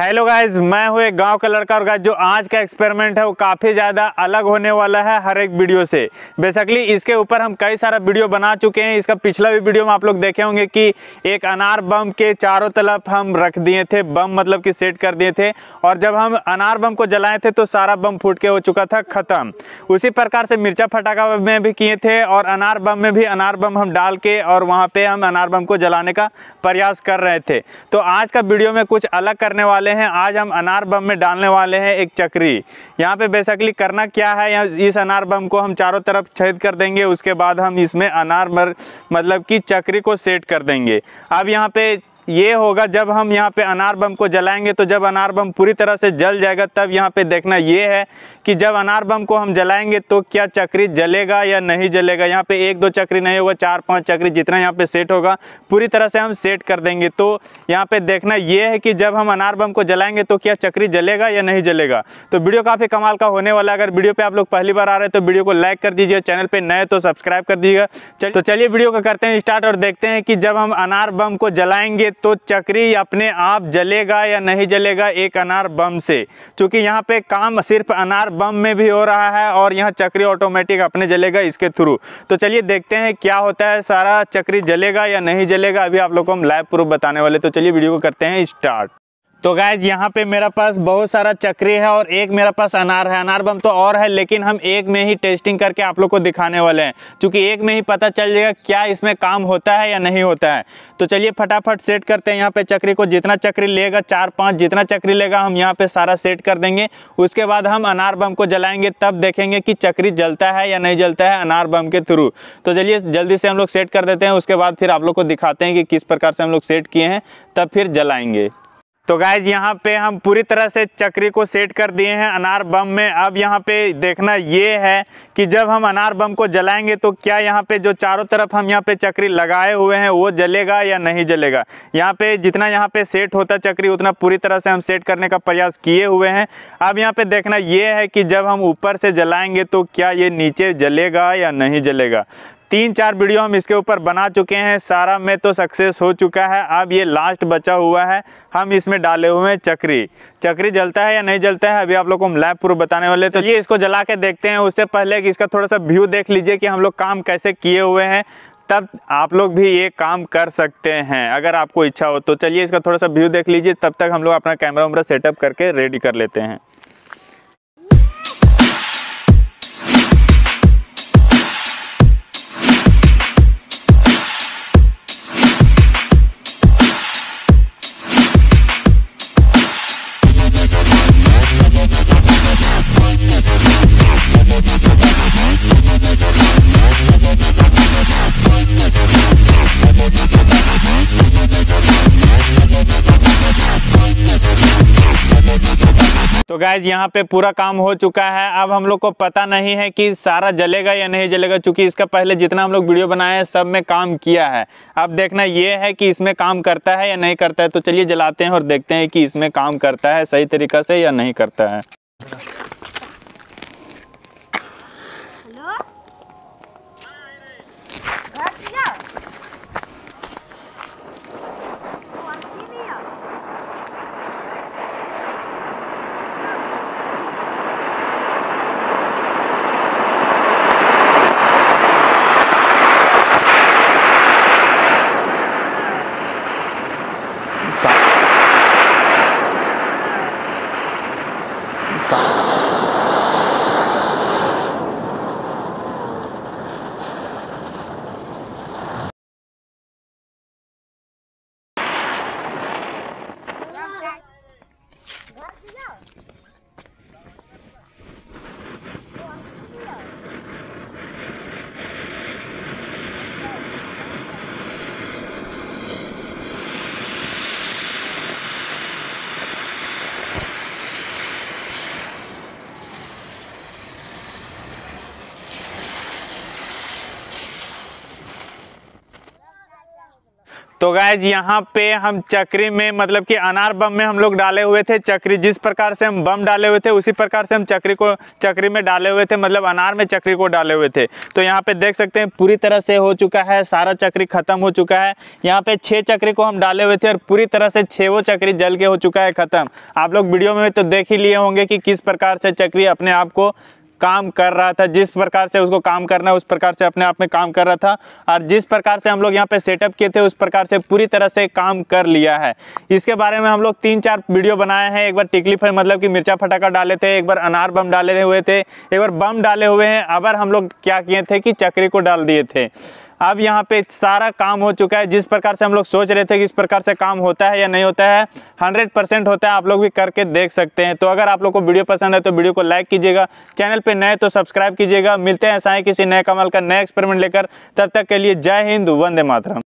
hello guys मैं हूँ एक गांव का लड़का और गाइज जो आज का एक्सपेरिमेंट है वो काफ़ी ज़्यादा अलग होने वाला है हर एक वीडियो से बेसिकली इसके ऊपर हम कई सारा वीडियो बना चुके हैं इसका पिछला भी वीडियो में आप लोग देखे होंगे कि एक अनार बम के चारों तरफ हम रख दिए थे बम मतलब कि सेट कर दिए थे और जब हम अनार बम को जलाए थे तो सारा बम फूट के हो चुका था ख़त्म उसी प्रकार से मिर्चा फटाखा में भी किए थे और अनार बम में भी अनार बम हम डाल के और वहाँ पर हम अनार बम को जलाने का प्रयास कर रहे थे तो आज का वीडियो में कुछ अलग करने वाले वाले हैं आज हम अनार बम में डालने वाले हैं एक चक्री यहाँ पे बेसिकली करना क्या है इस अनार बम को हम चारों तरफ छेद कर देंगे उसके बाद हम इसमें अनार मतलब कि चक्री को सेट कर देंगे अब यहाँ पे ये होगा जब हम यहाँ पे अनार बम को जलाएंगे तो जब अनार बम पूरी तरह से जल जाएगा तब यहाँ पे देखना ये है कि जब अनार बम को हम जलाएंगे तो क्या चक्री जलेगा या नहीं जलेगा यहाँ पे एक दो चक्री नहीं होगा चार पाँच चक्री जितना यहाँ पे सेट होगा पूरी तरह से हम सेट कर देंगे तो यहाँ पे देखना ये है कि जब हम अनार बम को जलाएंगे तो क्या चक्री जलेगा या नहीं जलेगा तो वीडियो काफ़ी कमाल का होने वाला अगर वीडियो पर आप लोग पहली बार आ रहे हैं तो वीडियो को लाइक कर दीजिए चैनल पर नए तो सब्सक्राइब कर दीजिएगा तो चलिए वीडियो का करते हैं स्टार्ट और देखते हैं कि जब हम अनार बम को जलाएंगे तो चक्री अपने आप जलेगा या नहीं जलेगा एक अनार बम से चूँकि यहाँ पे काम सिर्फ अनार बम में भी हो रहा है और यहाँ चक्री ऑटोमेटिक अपने जलेगा इसके थ्रू तो चलिए देखते हैं क्या होता है सारा चक्री जलेगा या नहीं जलेगा अभी आप लोग को हम लाइव प्रूफ बताने वाले तो चलिए वीडियो को करते हैं स्टार्ट तो गायज यहाँ पे मेरा पास बहुत सारा चक्री है और एक मेरा पास अनार है अनार बम तो और है लेकिन हम एक में ही टेस्टिंग करके आप लोग को दिखाने वाले हैं क्योंकि एक में ही पता चल जाएगा क्या इसमें काम होता है या नहीं होता है तो चलिए फटाफट सेट करते हैं यहाँ पे चक्री को जितना चक्री लेगा चार पाँच जितना चक्री लेगा हम यहाँ पर सारा सेट कर देंगे उसके बाद हम अनार बम को जलाएँगे तब देखेंगे कि चक्री जलता है या नहीं जलता है अनार बम के थ्रू तो चलिए जल्दी से हम लोग सेट कर देते हैं उसके बाद फिर आप लोग को दिखाते हैं कि किस प्रकार से हम लोग सेट किए हैं तब फिर जलाएँगे तो गाइज यहाँ पे हम पूरी तरह से चक्री को सेट कर दिए हैं अनार बम में अब यहाँ पे देखना ये है कि जब हम अनार बम को जलाएंगे तो क्या यहाँ पे जो चारों तरफ हम यहाँ पे चक्री लगाए हुए हैं वो जलेगा या नहीं जलेगा यहाँ पे जितना यहाँ पे सेट होता चक्री उतना पूरी तरह से हम सेट करने का प्रयास किए हुए हैं अब यहाँ पे देखना ये है कि जब हम ऊपर से जलाएंगे तो क्या ये नीचे जलेगा या नहीं जलेगा तीन चार वीडियो हम इसके ऊपर बना चुके हैं सारा में तो सक्सेस हो चुका है अब ये लास्ट बचा हुआ है हम इसमें डाले हुए हैं चक्री चक्री जलता है या नहीं जलता है अभी आप लोग को हम लैब प्रूफ बताने वाले तो ये इसको जला के देखते हैं उससे पहले कि इसका थोड़ा सा व्यू देख लीजिए कि हम लोग काम कैसे किए हुए हैं तब आप लोग भी ये काम कर सकते हैं अगर आपको इच्छा हो तो चलिए इसका थोड़ा सा व्यू देख लीजिए तब तक हम लोग अपना कैमरा वैमरा सेटअप करके रेडी कर लेते हैं तो गैज यहाँ पे पूरा काम हो चुका है अब हम लोग को पता नहीं है कि सारा जलेगा या नहीं जलेगा चूँकि इसका पहले जितना हम लोग वीडियो बनाए हैं सब में काम किया है अब देखना ये है कि इसमें काम करता है या नहीं करता है तो चलिए जलाते हैं और देखते हैं कि इसमें काम करता है सही तरीका से या नहीं करता है तो गायज यहाँ पे हम चक्री में मतलब कि अनार बम में हम लोग डाले हुए थे चक्री जिस प्रकार से हम बम डाले हुए थे उसी प्रकार से हम चक्री को चक्री में डाले हुए थे मतलब अनार में चक्री को डाले हुए थे तो यहाँ पे देख सकते हैं पूरी तरह से हो चुका है सारा चक्री खत्म हो चुका है यहाँ पे छः चक्री को हम डाले हुए थे और पूरी तरह से वो चक्री जल के हो चुका है ख़त्म आप लोग वीडियो में तो देख ही लिए होंगे कि किस प्रकार से चक्री अपने आप को काम कर रहा था जिस प्रकार से उसको काम करना है उस प्रकार से अपने आप में काम कर रहा था और जिस प्रकार से हम लोग यहाँ पे सेटअप किए थे उस प्रकार से पूरी तरह से काम कर लिया है इसके बारे में हम लोग तीन चार वीडियो बनाए हैं एक बार टिकली फिर मतलब कि मिर्चा फटाखा डाले थे एक बार अनार बम डाले हुए थे एक बार बम डाले हुए हैं अबर हम लोग क्या किए थे कि चक्री को डाल दिए थे अब यहाँ पे सारा काम हो चुका है जिस प्रकार से हम लोग सोच रहे थे कि इस प्रकार से काम होता है या नहीं होता है हंड्रेड परसेंट होता है आप लोग भी करके देख सकते हैं तो अगर आप लोग को वीडियो पसंद है तो वीडियो को लाइक कीजिएगा चैनल पर नए तो सब्सक्राइब कीजिएगा मिलते हैं साए किसी नए कमल का नया एक्सपेरिमेंट लेकर तब तक के लिए जय हिंद वंदे मातरम